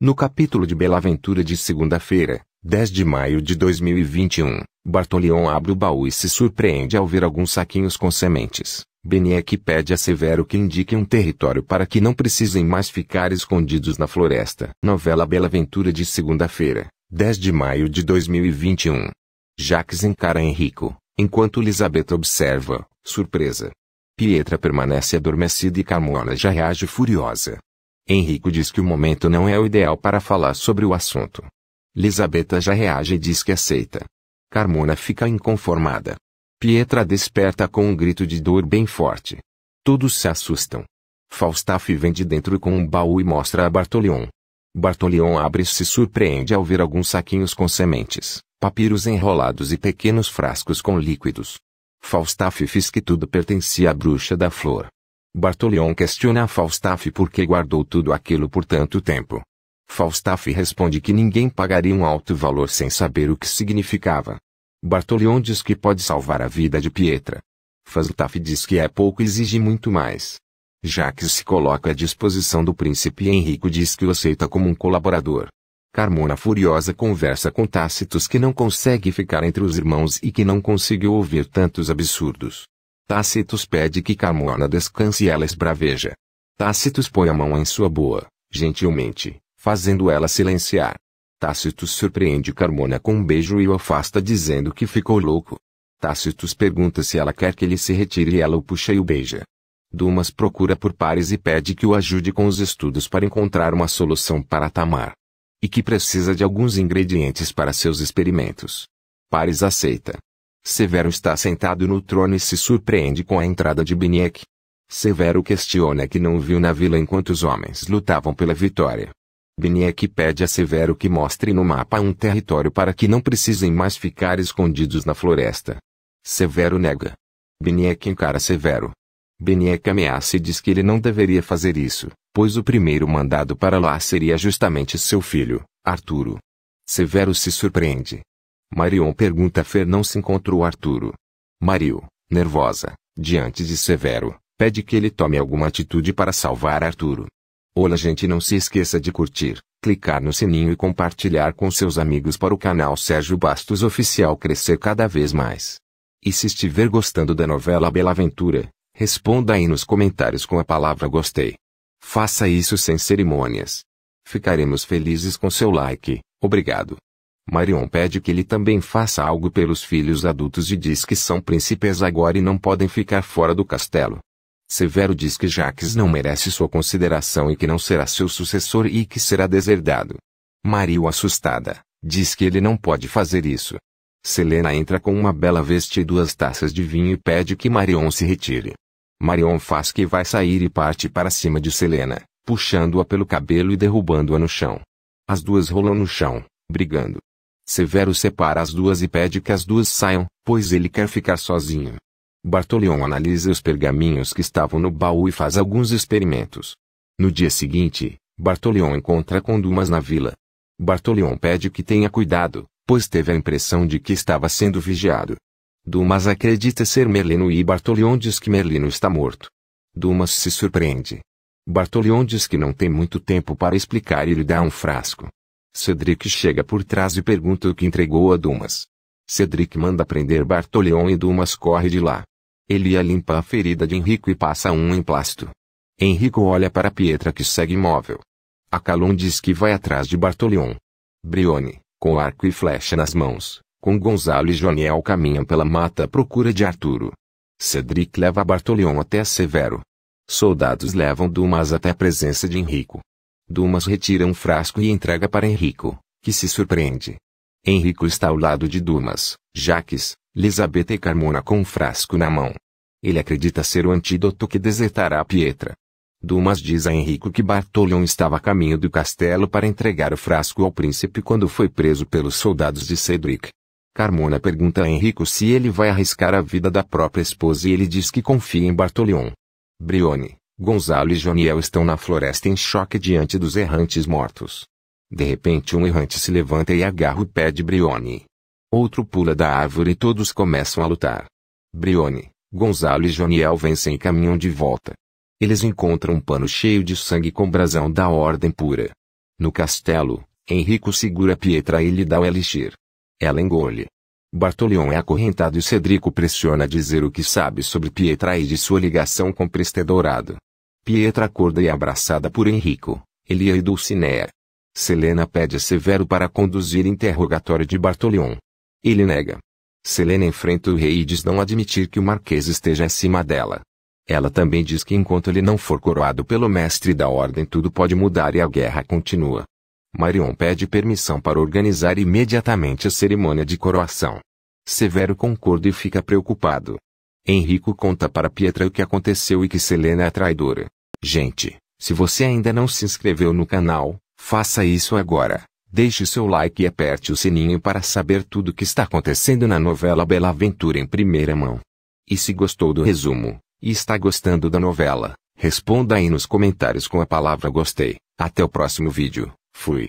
No capítulo de Bela Aventura de segunda-feira, 10 de maio de 2021, Bartolion abre o baú e se surpreende ao ver alguns saquinhos com sementes. Beniek pede a Severo que indique um território para que não precisem mais ficar escondidos na floresta. Novela Bela Aventura de segunda-feira, 10 de maio de 2021. Jacques encara Henrico, enquanto Elizabeth observa, surpresa. Pietra permanece adormecida e Carmona já reage furiosa. Henrico diz que o momento não é o ideal para falar sobre o assunto. Lisabeta já reage e diz que aceita. Carmona fica inconformada. Pietra desperta com um grito de dor bem forte. Todos se assustam. Falstaff vem de dentro com um baú e mostra a Bartolion. Bartolion abre e se surpreende ao ver alguns saquinhos com sementes, papiros enrolados e pequenos frascos com líquidos. Falstaff diz que tudo pertencia à bruxa da flor, Bartolion questiona Falstaff por que guardou tudo aquilo por tanto tempo. Falstaff responde que ninguém pagaria um alto valor sem saber o que significava. Bartolion diz que pode salvar a vida de Pietra. Falstaff diz que é pouco e exige muito mais. Jacques se coloca à disposição do príncipe e Henrico diz que o aceita como um colaborador. Carmona furiosa conversa com Tácitos que não consegue ficar entre os irmãos e que não conseguiu ouvir tantos absurdos. Tácitos pede que Carmona descanse e ela esbraveja. Tácitos põe a mão em sua boa, gentilmente, fazendo ela silenciar. Tácitos surpreende Carmona com um beijo e o afasta dizendo que ficou louco. Tácitos pergunta se ela quer que ele se retire e ela o puxa e o beija. Dumas procura por Pares e pede que o ajude com os estudos para encontrar uma solução para Tamar. E que precisa de alguns ingredientes para seus experimentos. Pares aceita, Severo está sentado no trono e se surpreende com a entrada de Biniek. Severo questiona que não viu na vila enquanto os homens lutavam pela vitória. Biniek pede a Severo que mostre no mapa um território para que não precisem mais ficar escondidos na floresta. Severo nega. Biniek encara Severo. Biniek ameaça e diz que ele não deveria fazer isso, pois o primeiro mandado para lá seria justamente seu filho, Arturo. Severo se surpreende, Marion pergunta a Fer não se encontrou Arturo. Mario, nervosa, diante de Severo, pede que ele tome alguma atitude para salvar Arturo. Olá gente não se esqueça de curtir, clicar no sininho e compartilhar com seus amigos para o canal Sérgio Bastos Oficial crescer cada vez mais. E se estiver gostando da novela Bela Aventura, responda aí nos comentários com a palavra gostei. Faça isso sem cerimônias. Ficaremos felizes com seu like, obrigado. Marion pede que ele também faça algo pelos filhos adultos e diz que são príncipes agora e não podem ficar fora do castelo. Severo diz que Jacques não merece sua consideração e que não será seu sucessor e que será deserdado. Mario, assustada, diz que ele não pode fazer isso. Selena entra com uma bela veste e duas taças de vinho e pede que Marion se retire. Marion faz que vai sair e parte para cima de Selena, puxando-a pelo cabelo e derrubando-a no chão. As duas rolam no chão, brigando. Severo separa as duas e pede que as duas saiam, pois ele quer ficar sozinho. Bartolion analisa os pergaminhos que estavam no baú e faz alguns experimentos. No dia seguinte, Bartolion encontra com Dumas na vila. Bartolion pede que tenha cuidado, pois teve a impressão de que estava sendo vigiado. Dumas acredita ser Merlino e Bartolion diz que Merlino está morto. Dumas se surpreende. Bartolion diz que não tem muito tempo para explicar e lhe dá um frasco. Cedric chega por trás e pergunta o que entregou a Dumas. Cedric manda prender Bartolomeu e Dumas corre de lá. Elia limpa a ferida de Henrico e passa um emplasto. Henrico olha para Pietra que segue imóvel. Calum diz que vai atrás de Bartolomeu. Brione, com arco e flecha nas mãos, com Gonzalo e Joniel caminham pela mata à procura de Arturo. Cedric leva Bartolomeu até Severo. Soldados levam Dumas até a presença de Henrico. Dumas retira um frasco e entrega para Henrico, que se surpreende. Henrico está ao lado de Dumas, Jaques, Lisabeta e Carmona com um frasco na mão. Ele acredita ser o antídoto que desertará Pietra. Dumas diz a Henrico que Bartolion estava a caminho do castelo para entregar o frasco ao príncipe quando foi preso pelos soldados de Cedric. Carmona pergunta a Henrico se ele vai arriscar a vida da própria esposa e ele diz que confia em Bartolion. Brione, Gonzalo e Joniel estão na floresta em choque diante dos errantes mortos. De repente um errante se levanta e agarra o pé de Brione. Outro pula da árvore e todos começam a lutar. Brione, Gonzalo e Joniel vencem e caminham de volta. Eles encontram um pano cheio de sangue com brasão da ordem pura. No castelo, Henrico segura Pietra e lhe dá o elixir. Ela engole. Bartolion é acorrentado e Cedrico pressiona a dizer o que sabe sobre Pietra e de sua ligação com Preste Dourado. Pietra acorda e é abraçada por Henrico, Elia e Dulcinea. Selena pede a Severo para conduzir interrogatório de Bartolion. Ele nega. Selena enfrenta o rei e diz não admitir que o marquês esteja acima dela. Ela também diz que enquanto ele não for coroado pelo mestre da ordem tudo pode mudar e a guerra continua. Marion pede permissão para organizar imediatamente a cerimônia de coroação. Severo concorda e fica preocupado. Henrico conta para Pietra o que aconteceu e que Selena é traidora. Gente, se você ainda não se inscreveu no canal, faça isso agora. Deixe seu like e aperte o sininho para saber tudo o que está acontecendo na novela Bela Aventura em primeira mão. E se gostou do resumo, e está gostando da novela, responda aí nos comentários com a palavra gostei. Até o próximo vídeo. Fui.